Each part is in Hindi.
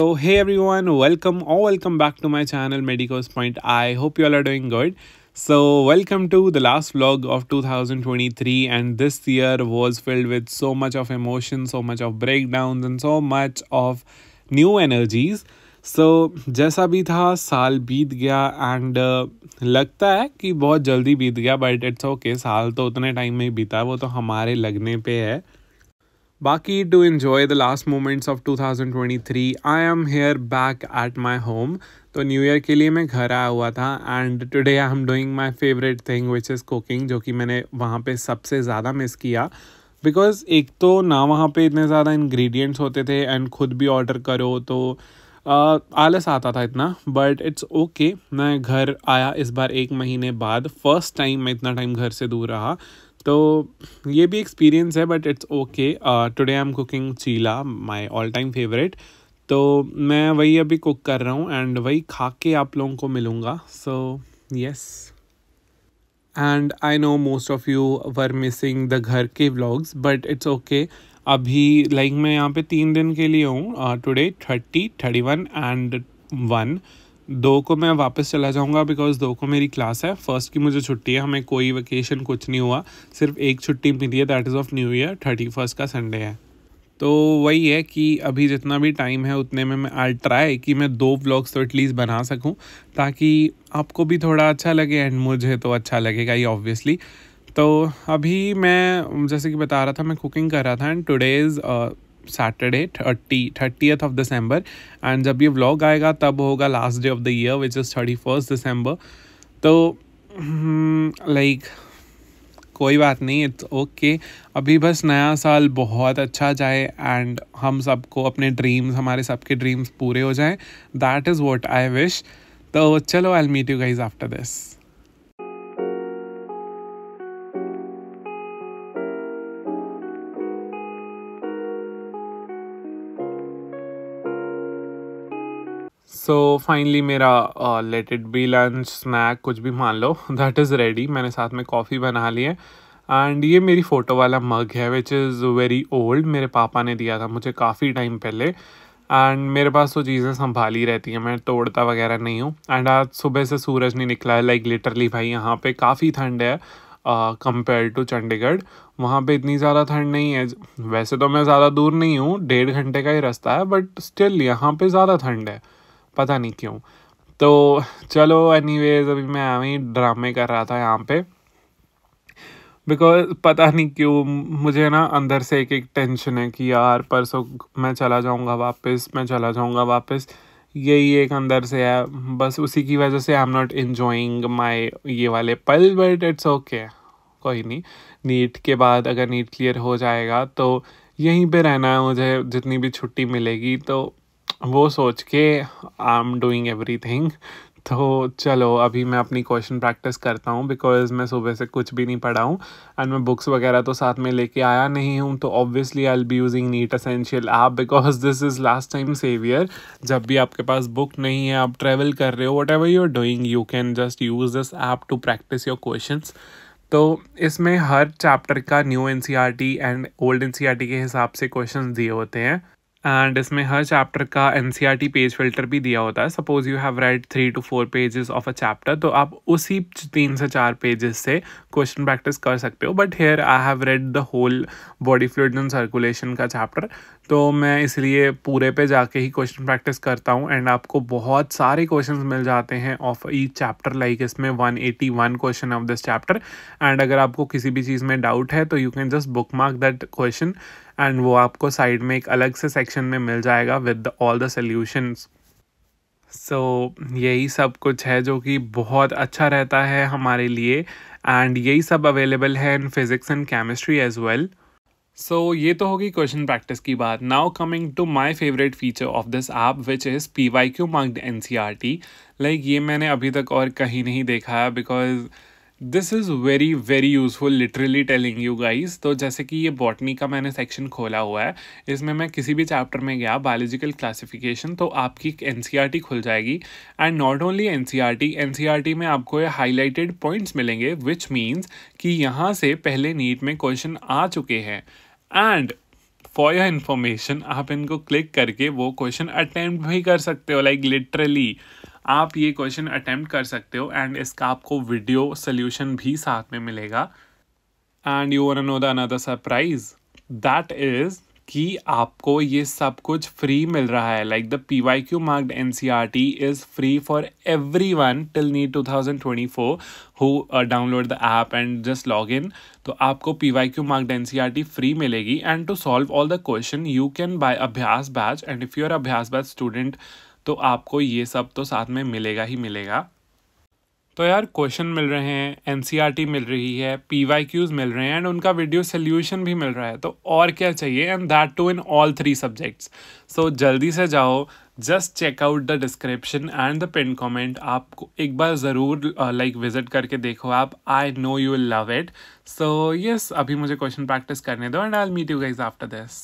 सो हे एवरी वन वेलकम और welcome back to my channel Medicos Point I hope you all are doing good so welcome to the last blog of two thousand twenty three and this year was filled with so much of emotion so much of breakdown and so much of new energies so जैसा भी था साल बीत गया एंड uh, लगता है कि बहुत जल्दी बीत गया बट इट्स ओके साल तो उतने टाइम में ही बीता वो तो हमारे लगने पर है Baki, to enjoy the last moments of 2023, I am here back at my home. तो न्यू ईयर के लिए मैं घर आया हुआ था and today I am doing my favourite thing which is cooking जो कि मैंने वहाँ पे सबसे ज़्यादा मिस किया बिकॉज़ एक तो ना वहाँ पे इतने ज़्यादा इंग्रेडिएंट्स होते थे एंड ख़ुद भी ऑर्डर करो तो आलस आता था इतना बट इट्स ओके मैं घर आया इस बार एक महीने बाद फर्स्ट टाइम मैं इतना टाइम घर से दूर रहा तो ये भी एक्सपीरियंस है but it's okay today I am cooking cheela my all time favourite तो मैं वही अभी कुक कर रहा हूँ एंड वही खा के आप लोगों को मिलूँगा so yes and I know most of you were missing the घर के व्लॉग्स बट इट्स ओके अभी लाइक like, मैं यहाँ पे तीन दिन के लिए हूँ today thirty thirty one and one दो को मैं वापस चला जाऊँगा बिकॉज दो को मेरी क्लास है फर्स्ट की मुझे छुट्टी है हमें कोई वेकेशन कुछ नहीं हुआ सिर्फ एक छुट्टी मिली है that is of new year thirty first का संडे है तो वही है कि अभी जितना भी टाइम है उतने में मैं आई ट्राई कि मैं दो व्लॉग्स तो एटलीस्ट बना सकूं ताकि आपको भी थोड़ा अच्छा लगे एंड मुझे तो अच्छा लगेगा ही ऑब्वियसली तो अभी मैं जैसे कि बता रहा था मैं कुकिंग कर रहा था and today's Saturday thirty thirtieth of December and जब ये व्लॉग आएगा तब होगा last day of the year which is thirty first December तो लाइक हम्म, like, कोई बात नहीं इट्स ओके okay. अभी बस नया साल बहुत अच्छा जाए एंड हम सबको अपने ड्रीम्स हमारे सबके ड्रीम्स पूरे हो जाएं that is what I wish तो चलो I meet you guys after this so finally मेरा let it be lunch snack कुछ भी मान लो दैट इज़ रेडी मैंने साथ में कॉफ़ी बना ली है एंड ये मेरी फ़ोटो वाला मग है विच इज़ वेरी ओल्ड मेरे पापा ने दिया था मुझे काफ़ी टाइम पहले एंड मेरे पास वो तो चीज़ें संभाली रहती हैं मैं तोड़ता वगैरह नहीं हूँ एंड आज सुबह से सूरज नहीं निकला है लाइक लिटरली भाई यहाँ पे काफ़ी ठंड है कंपेयर टू चंडीगढ़ वहाँ पे इतनी ज़्यादा ठंड नहीं है वैसे तो मैं ज़्यादा दूर नहीं हूँ डेढ़ घंटे का ही रास्ता है बट स्टिल यहाँ पे ज़्यादा ठंड है पता नहीं क्यों तो चलो एनी अभी मैं हमें ड्रामे कर रहा था यहाँ पे बिकॉज पता नहीं क्यों मुझे ना अंदर से एक एक टेंशन है कि यार परसों मैं चला जाऊँगा वापस मैं चला जाऊँगा वापस यही एक अंदर से है बस उसी की वजह से I am not enjoying my ये वाले पल बट इट्स ओके कोई नहीं नीट के बाद अगर नीट क्लियर हो जाएगा तो यहीं पे रहना है मुझे जितनी भी छुट्टी मिलेगी तो वो सोच के I am doing everything तो चलो अभी मैं अपनी क्वेश्चन प्रैक्टिस करता हूँ बिकॉज मैं सुबह से कुछ भी नहीं पढ़ा हूँ एंड मैं बुक्स वगैरह तो साथ में लेके आया नहीं हूँ तो obviously I'll be using neat essential app because this is last time saviour जब भी आपके पास बुक नहीं है आप ट्रैवल कर रहे हो whatever you are doing you can just use this app to practice your question तो इसमें हर चैप्टर का new N C R T and old N C R T के हिसाब से क्वेश्चन दिए होते हैं एंड इसमें हर चैप्टर का N C R T page filter भी दिया होता है suppose you have read three two four pages of a chapter तो आप उसी तीन से चार पेजेस से क्वेश्चन प्रैक्टिस कर सकते हो but here I have read the whole body fluid and circulation का चैप्टर तो मैं इसलिए पूरे पे जाके ही क्वेश्चन प्रैक्टिस करता हूँ एंड आपको बहुत सारे क्वेश्चन मिल जाते हैं ऑफ ईच चैप्टर लाइक इसमें one eighty one question of this chapter and अगर आपको किसी भी चीज़ में डाउट है तो you can just bookmark that question and वो आपको साइड में एक अलग से सेक्शन में मिल जाएगा with all the solutions so यही सब कुछ है जो कि बहुत अच्छा रहता है हमारे लिए एंड यही सब अवेलेबल है in physics and chemistry as well so ये तो होगी क्वेश्चन प्रैक्टिस की बात now coming to my favourite feature of this app which is P Y Q marked N C R T like ये मैंने अभी तक और कहीं नहीं देखा है because this is very very useful literally telling you guys तो जैसे कि ये बॉटनी का मैंने सेक्शन खोला हुआ है इसमें मैं किसी भी चैप्टर में गया बायोलॉजिकल क्लासिफिकेशन तो आपकी एन e खुल जाएगी and not only N C में आपको ये हाईलाइटेड पॉइंट्स मिलेंगे विच मीन्स कि यहाँ से पहले नीट में क्वेश्चन आ चुके हैं एंड फॉर योर इन्फॉर्मेशन आप इनको क्लिक करके वो क्वेश्चन अटैम्प्ट भी कर सकते हो लाइक like, लिटरली आप ये क्वेश्चन अटैम्प्ट कर सकते हो एंड इसका आपको वीडियो सोल्यूशन भी साथ में मिलेगा and you wanna know the another surprise that is कि आपको ये सब कुछ फ्री मिल रहा है like the P Y Q marked N C R T is free for everyone till नी two thousand twenty four who download the app and just log in तो आपको पी Y Q marked N C R टी फ्री मिलेगी and to solve all the question you can buy Abhyas batch and if you're Abhyas batch student तो आपको ये सब तो साथ में मिलेगा ही मिलेगा तो यार क्वेश्चन मिल रहे हैं एन e मिल रही है पी वाई क्यूज़ मिल रहे हैं एंड उनका वीडियो सोल्यूशन भी मिल रहा है तो और क्या चाहिए and that too in all three subjects so जल्दी से जाओ just check out the description and the pin comment आपको एक बार ज़रूर लाइक uh, विजिट like, करके देखो आप I know you love it so yes अभी मुझे क्वेश्चन प्रैक्टिस करने दो and I meet you guys after this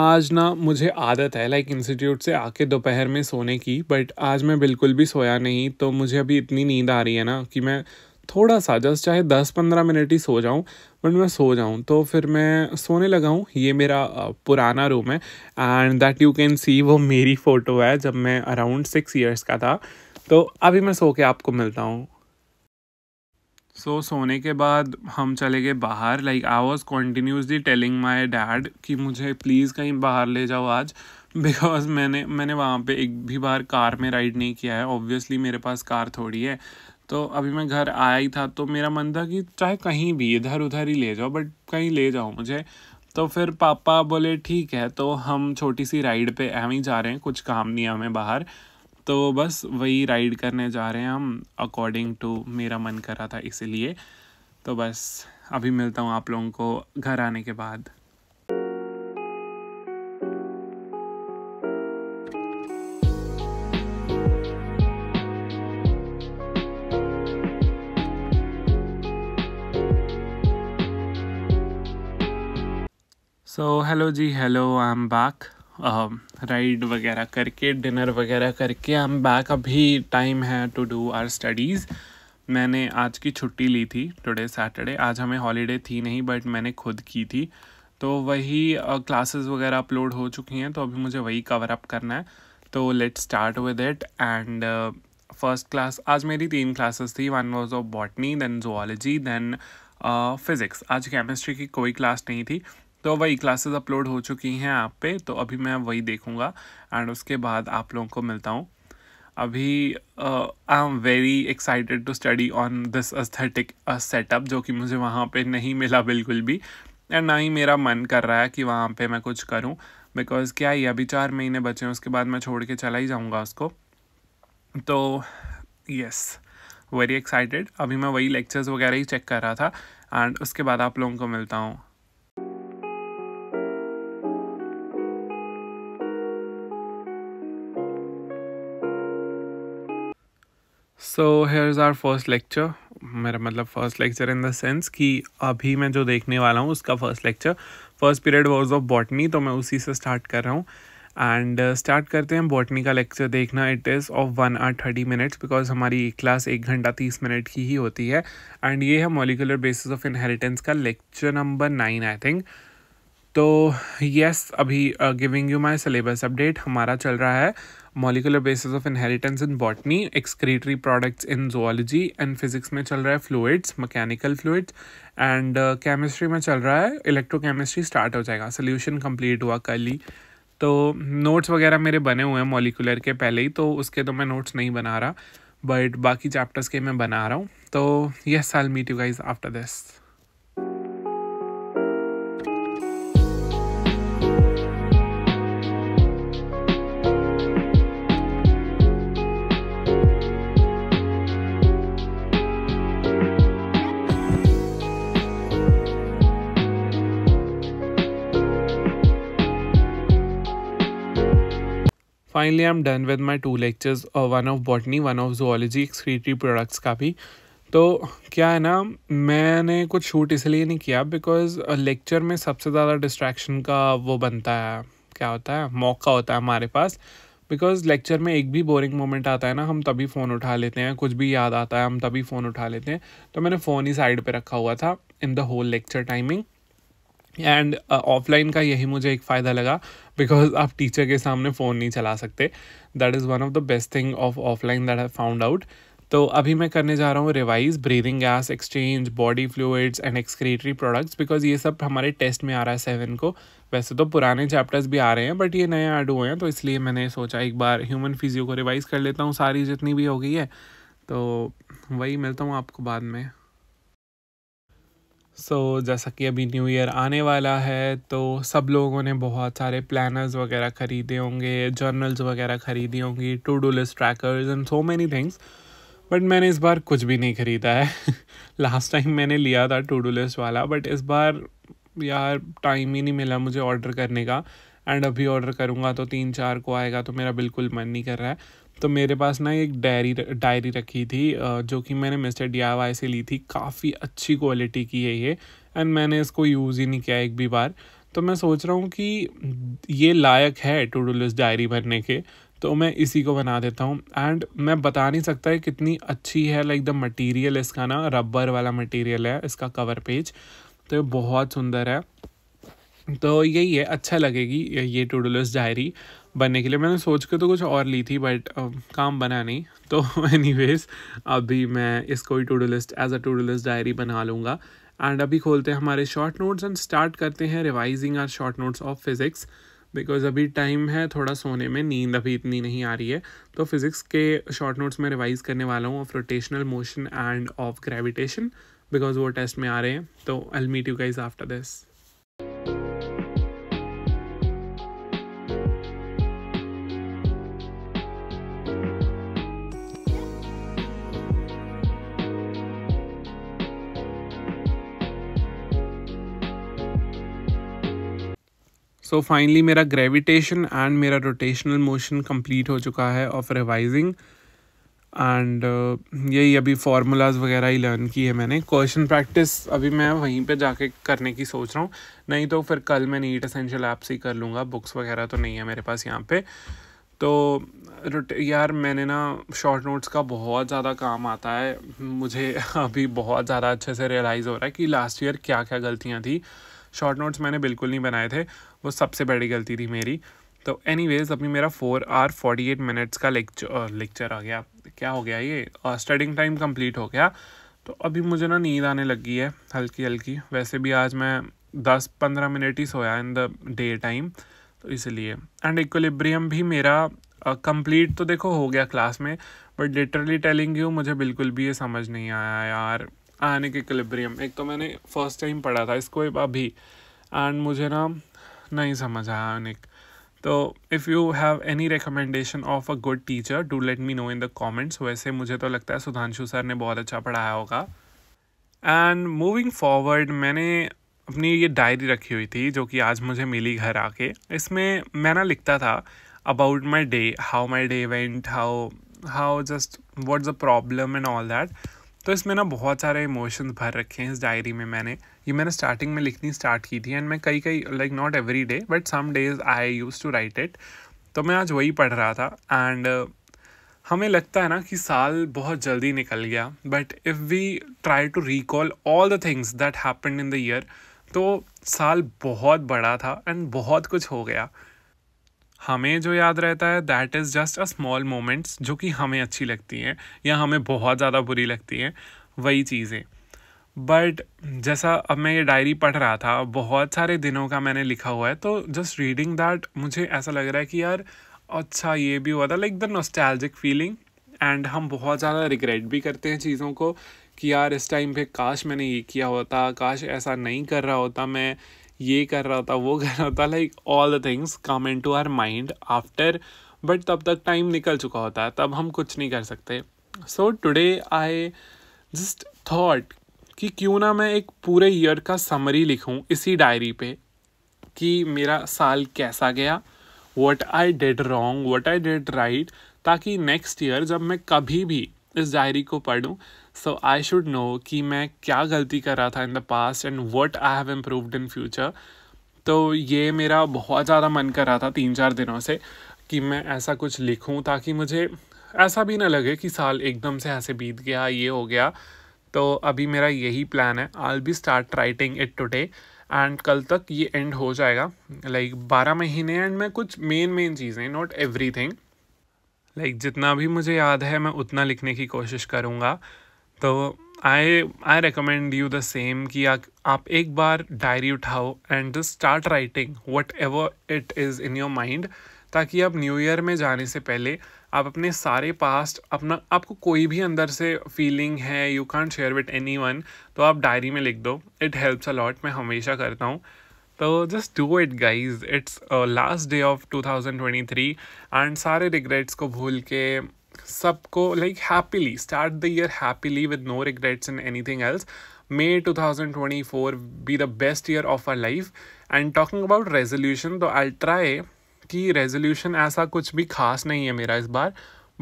आज ना मुझे आदत है लाइक इंस्टीट्यूट से आके दोपहर में सोने की बट आज मैं बिल्कुल भी सोया नहीं तो मुझे अभी इतनी नींद आ रही है ना कि मैं थोड़ा सा जस्ट चाहे दस पंद्रह मिनट ही सो जाऊँ बट मैं सो जाऊँ तो फिर मैं सोने लगा हूँ ये मेरा पुराना रूम है and that you can see वो मेरी फ़ोटो है जब मैं अराउंड सिक्स ईयर्स का था तो अभी मैं सो के आपको मिलता हूँ सो so, सोने के बाद हम चले गए बाहर like I was continuously telling my dad कि मुझे प्लीज़ कहीं बाहर ले जाओ आज बिकॉज मैंने मैंने वहाँ पे एक भी बार कार में राइड नहीं किया है ऑब्वियसली मेरे पास कार थोड़ी है तो अभी मैं घर आया ही था तो मेरा मन था कि चाहे कहीं भी इधर उधर ही ले जाओ बट कहीं ले जाओ मुझे तो फिर पापा बोले ठीक है तो हम छोटी सी राइड पे एम ही जा रहे हैं कुछ काम नहीं है हमें बाहर तो बस वही राइड करने जा रहे हैं हम अकॉर्डिंग टू मेरा मन कर रहा था इसीलिए तो बस अभी मिलता हूँ आप लोगों को घर आने के बाद सो हेलो जी hello I am back ride um, वगैरह करके डिनर वगैरह करके हम बैक अभी टाइम है टू डू आर स्टडीज़ मैंने आज की छुट्टी ली थी टुडे सैटरडे आज हमें हॉलीडे थी नहीं बट मैंने खुद की थी तो वही क्लासेस uh, वगैरह अपलोड हो चुकी हैं तो अभी मुझे वही कवर अप करना है तो let start with it and first class आज मेरी तीन क्लासेस थी one was of botany then zoology then physics आज केमिस्ट्री की कोई क्लास नहीं थी तो वही क्लासेस अपलोड हो चुकी हैं आप पे तो अभी मैं वही देखूँगा एंड उसके बाद आप लोगों को मिलता हूँ अभी I am very excited to study on this aesthetic setup जो कि मुझे वहाँ पे नहीं मिला बिल्कुल भी एंड ना ही मेरा मन कर रहा है कि वहाँ पे मैं कुछ करूँ बिकॉज़ क्या ही अभी चार महीने बचे हैं उसके बाद मैं छोड़ के चला ही जाऊँगा उसको तो यस वेरी एक्साइटेड अभी मैं वही लेक्चर्स वगैरह ही चेक कर रहा था एंड उसके बाद आप लोगों को मिलता हूँ so here is our first lecture मेरा मतलब first lecture in the sense कि अभी मैं जो देखने वाला हूँ उसका first lecture first period was of botany तो मैं उसी से स्टार्ट कर रहा हूँ एंड स्टार्ट uh, करते हैं बॉटनी का लेक्चर देखना it is of one hour thirty minutes because हमारी क्लास एक घंटा तीस मिनट की ही होती है एंड ये है मोलिकुलर बेसिस ऑफ इनहेरिटेंस का lecture number nine I think तो यस yes, अभी giving you my syllabus update हमारा चल रहा है molecular basis of inheritance in botany excretory products in zoology and physics में चल रहा है fluids mechanical fluids and chemistry में चल रहा है इलेक्ट्रोकेमिस्ट्री स्टार्ट हो जाएगा सोल्यूशन कम्प्लीट हुआ कल ही तो नोट्स वगैरह मेरे बने हुए हैं मॉलिकुलर के पहले ही तो उसके तो मैं नोट्स नहीं बना रहा बट बाकी चैप्टर्स के मैं बना रहा हूँ तो yes I meet you guys after this I am done with my two lectures और one of botany one of zoology excretory products का भी तो क्या है ना मैंने कुछ शूट इसलिए नहीं किया बिकॉज लेक्चर uh, में सबसे ज़्यादा डिस्ट्रैक्शन का वो बनता है क्या होता है मौका होता है हमारे पास बिकॉज लेक्चर में एक भी बोरिंग मोमेंट आता है ना हम तभी फ़ोन उठा लेते हैं कुछ भी याद आता है हम तभी फ़ोन उठा लेते हैं तो मैंने फ़ोन ही साइड पर रखा हुआ था in the whole lecture timing and offline uh, का यही मुझे एक फ़ायदा लगा बिकॉज आप टीचर के सामने फ़ोन नहीं चला सकते that is one of the best thing of offline that I found out तो अभी मैं करने जा रहा हूँ revise breathing gas exchange body fluids and excretory products because ये सब हमारे टेस्ट में आ रहा है सेवन को वैसे तो पुराने चैप्टर्स भी आ रहे हैं बट ये नए ऐड हुए हैं तो इसलिए मैंने सोचा एक बार ह्यूमन फिजियो को रिवाइज़ कर लेता हूँ सारी जितनी भी हो गई है तो वही मिलता हूँ आपको बाद में सो so, जैसा कि अभी न्यू ईयर आने वाला है तो सब लोगों ने बहुत सारे प्लानर्स वगैरह ख़रीदे होंगे जर्नल्स वगैरह ख़रीदी होंगी to do list trackers and so many things but मैंने इस बार कुछ भी नहीं ख़रीदा है लास्ट टाइम मैंने लिया था टू डू लिस्ट वाला बट इस बार यार टाइम ही नहीं मिला मुझे ऑर्डर करने का एंड अभी ऑर्डर करूँगा तो तीन चार को आएगा तो मेरा बिल्कुल मन नहीं कर रहा है तो मेरे पास ना एक डायरी डायरी रखी थी जो कि मैंने मिस्टर डी से ली थी काफ़ी अच्छी क्वालिटी की है ये एंड मैंने इसको यूज़ ही नहीं किया एक भी बार तो मैं सोच रहा हूँ कि ये लायक है टू डू लिस्ट डायरी भरने के तो मैं इसी को बना देता हूँ एंड मैं बता नहीं सकता है कितनी अच्छी है लाइक द मटेरियल इसका ना रबर वाला मटेरियल है इसका कवर पेज तो ये बहुत सुंदर है तो यही है अच्छा लगेगी ये टू डू लिस्ट डायरी बनने के लिए मैंने सोच के तो कुछ और ली थी बट काम बना नहीं तो एनी अभी मैं इसको ही to do list as a to do list diary बना लूँगा एंड अभी खोलते हैं हमारे शॉर्ट नोट्स एंड स्टार्ट करते हैं revising our short notes of physics because अभी टाइम है थोड़ा सोने में नींद अभी इतनी नहीं आ रही है तो फिज़िक्स के शॉर्ट नोट्स में रिवाइज करने वाला हूँ of rotational motion and of gravitation because वो टेस्ट में आ रहे हैं तो I meet you guys after this so so finally मेरा ग्रेविटेशन एंड मेरा रोटेशनल मोशन कंप्लीट हो चुका है ऑफ रिवाइजिंग एंड यही अभी फार्मूलाज वगैरह ही लर्न की है मैंने क्वेश्चन प्रैक्टिस अभी मैं वहीं पे जाके करने की सोच रहा हूँ नहीं तो फिर कल मैं नीट असेंशियल ऐप से ही कर लूँगा बुक्स वगैरह तो नहीं है मेरे पास यहाँ पे तो यार मैंने ना शॉर्ट नोट्स का बहुत ज़्यादा काम आता है मुझे अभी बहुत ज़्यादा अच्छे से रियलाइज़ हो रहा है कि लास्ट ईयर क्या क्या गलतियाँ थी शॉर्ट नोट्स मैंने बिल्कुल नहीं बनाए थे वो सबसे बड़ी गलती थी मेरी तो एनी वेज़ अभी मेरा four hour forty eight minutes का लेक्चर लेक्चर आ गया क्या हो गया ये स्टडिंग टाइम कंप्लीट हो गया तो अभी मुझे ना नींद आने लगी है हल्की हल्की वैसे भी आज मैं दस पंद्रह मिनट ही सोया इन द डे टाइम तो इसलिए एंड इक्वलिब्रियम भी मेरा कंप्लीट uh, तो देखो हो गया क्लास में बट लिटरली टेलिंग यू मुझे बिल्कुल भी ये समझ नहीं आया यार के इक्विलिब्रियम एक तो मैंने फर्स्ट टाइम पढ़ा था इसको अभी एंड मुझे ना नहीं समझ आया एनिक तो if you have any recommendation of a good teacher do let me know in the comments वैसे मुझे तो लगता है सुधांशु सर ने बहुत अच्छा पढ़ाया होगा एंड मूविंग फॉरवर्ड मैंने अपनी ये डायरी रखी हुई थी जो कि आज मुझे मिली घर आके इसमें मैं ना लिखता था about my day how my day event how how just what's a problem and all that तो इसमें ना बहुत सारे इमोशंस भर रखे हैं इस डायरी में मैंने ये मैंने स्टार्टिंग में लिखनी स्टार्ट की थी एंड मैं कई कई like not every day but some days I use to write it तो मैं आज वही पढ़ रहा था एंड uh, हमें लगता है ना कि साल बहुत जल्दी निकल गया but if we try to recall all the things that happen in the year तो साल बहुत बड़ा था एंड बहुत कुछ हो गया हमें जो याद रहता है that is just a small moments जो कि हमें अच्छी लगती हैं या हमें बहुत ज़्यादा बुरी लगती हैं वही चीज़ें बट जैसा अब मैं ये डायरी पढ़ रहा था बहुत सारे दिनों का मैंने लिखा हुआ है तो जस्ट रीडिंग दैट मुझे ऐसा लग रहा है कि यार अच्छा ये भी हुआ था like the nostalgic feeling and हम बहुत ज़्यादा रिग्रेट भी करते हैं चीज़ों को कि यार इस टाइम पे काश मैंने ये किया होता काश ऐसा नहीं कर रहा होता मैं ये कर रहा था वो कर रहा था like all the things come in to our mind after but तब तक टाइम निकल चुका होता है तब हम कुछ नहीं कर सकते so today I just thought कि क्यों ना मैं एक पूरे ईयर का समरी लिखूं इसी डायरी पे कि मेरा साल कैसा गया what I did wrong what I did right ताकि नेक्स्ट ईयर जब मैं कभी भी इस डायरी को पढ़ूँ सो आई शुड नो कि मैं क्या गलती कर रहा था in the past and what I have improved in future तो ये मेरा बहुत ज़्यादा मन कर रहा था तीन चार दिनों से कि मैं ऐसा कुछ लिखूँ ताकि मुझे ऐसा भी ना लगे कि साल एकदम से ऐसे बीत गया ये हो गया तो अभी मेरा यही प्लान है I be start writing it today and कल तक ये एंड हो जाएगा लाइक like, बारह महीने एंड मैं कुछ मेन मेन चीज़ें नॉट एवरी थिंग लाइक जितना भी मुझे याद है मैं उतना लिखने की कोशिश करूँगा तो I I recommend you the same कि आ, आप एक बार डायरी उठाओ and just start writing whatever it is in your mind ताकि आप न्यू ईयर में जाने से पहले आप अपने सारे पास्ट अपना आपको कोई भी अंदर से फीलिंग है you can't share with anyone तो आप डायरी में लिख दो इट हेल्प्स अलॉट मैं हमेशा करता हूँ तो just do it guys it's last day of 2023 and सारे रिग्रेट्स को भूल के सबको like happily start the year happily with no regrets in anything else May 2024 be the best year of our life. And talking about resolution, तो I'll try कि resolution ऐसा कुछ भी खास नहीं है मेरा इस बार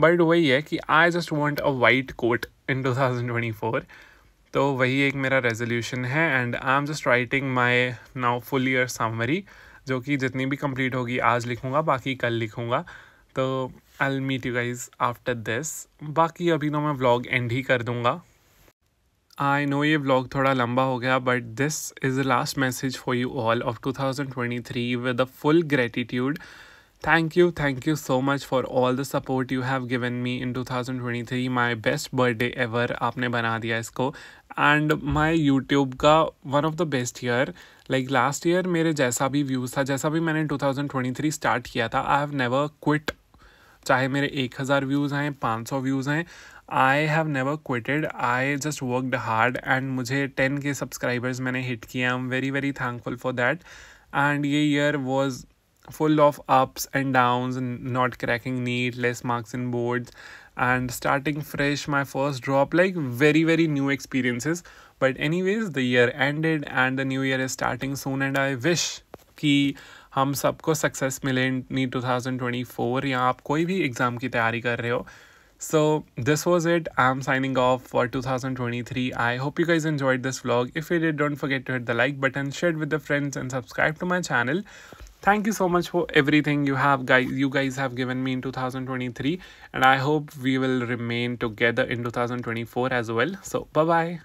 बट वही है कि I just want a white coat in two thousand twenty four तो वही एक मेरा रेजोल्यूशन है and I am just writing my now full year summary जो कि जितनी भी कंप्लीट होगी आज लिखूँगा बाकी कल लिखूँगा तो I meet you guys after this बाकी अभी तो मैं व्लॉग एंड ही कर दूँगा आई नो ये व्लॉग थोड़ा लंबा हो गया but this is the last message for you all of two thousand twenty three with a full gratitude Thank you, thank you so much for all the support you have given me in 2023. My best birthday ever आपने बना दिया इसको एंड माई यूट्यूब का one of the best year like last year मेरे जैसा भी व्यूज़ था जैसा भी मैंने 2023 स्टार्ट किया था आई हैव नेवर क्विट चाहे मेरे एक हज़ार व्यूज़ हैं पाँच सौ व्यूज़ हैं I have never quitted I just worked hard and मुझे टेन के सब्सक्राइबर्स मैंने हिट किए I am very very thankful for that and ये year was full of ups and downs and not cracking neat, less marks in boards and starting fresh my first drop like very very new experiences but anyways the year ended and the new year is starting soon and i wish कि हम success सक्सेस मिले नी 2024 या आप कोई भी एग्ज़ाम की तैयारी कर रहे So this was it. I'm signing off for 2023. I hope you guys enjoyed this vlog. If you did, don't forget to hit the like button, share it with the friends and subscribe to my channel thank you so much for everything you have guys you guys have given me in 2023 and i hope we will remain together in 2024 as well so bye bye